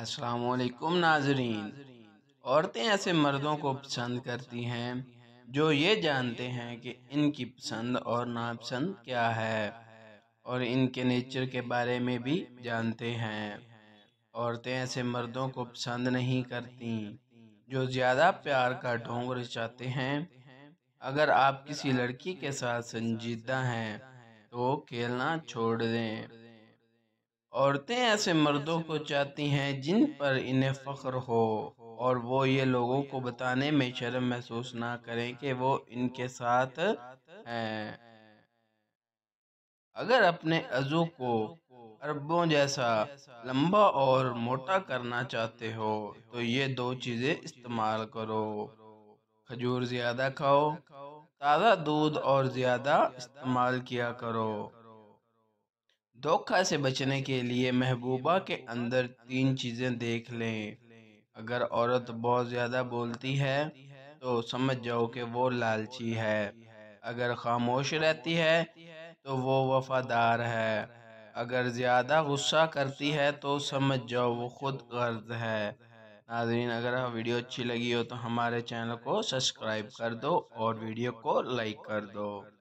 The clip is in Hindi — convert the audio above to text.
असलकुम नाजरीन औरतें ऐसे मर्दों को पसंद करती हैं जो ये जानते हैं कि इनकी पसंद और नापसंद क्या है और इनके नेचर के बारे में भी जानते हैं औरतें ऐसे मर्दों को पसंद नहीं करती जो ज़्यादा प्यार का ढोंग रचाते हैं अगर आप किसी लड़की के साथ संजीदा हैं तो खेलना छोड़ दें औरतें ऐसे मर्दों को चाहती हैं जिन पर इन्हें फ़ख्र हो और वो ये लोगों को बताने में शर्म महसूस ना करें कि वो इनके साथ हैं अगर अपने अजू को अरबों जैसा लंबा और मोटा करना चाहते हो तो ये दो चीज़ें इस्तेमाल करो खजूर ज़्यादा खाओ ताज़ा दूध और ज़्यादा इस्तेमाल किया करो धोखा से बचने के लिए महबूबा के अंदर तीन चीज़ें देख लें अगर औरत बहुत ज़्यादा बोलती है तो समझ जाओ कि वो लालची है अगर खामोश रहती है तो वो वफादार है अगर ज़्यादा गुस्सा करती है तो समझ जाओ वो खुद गर्द है नाजरीन अगर वीडियो अच्छी लगी हो तो हमारे चैनल को सब्सक्राइब कर दो और वीडियो को लाइक कर दो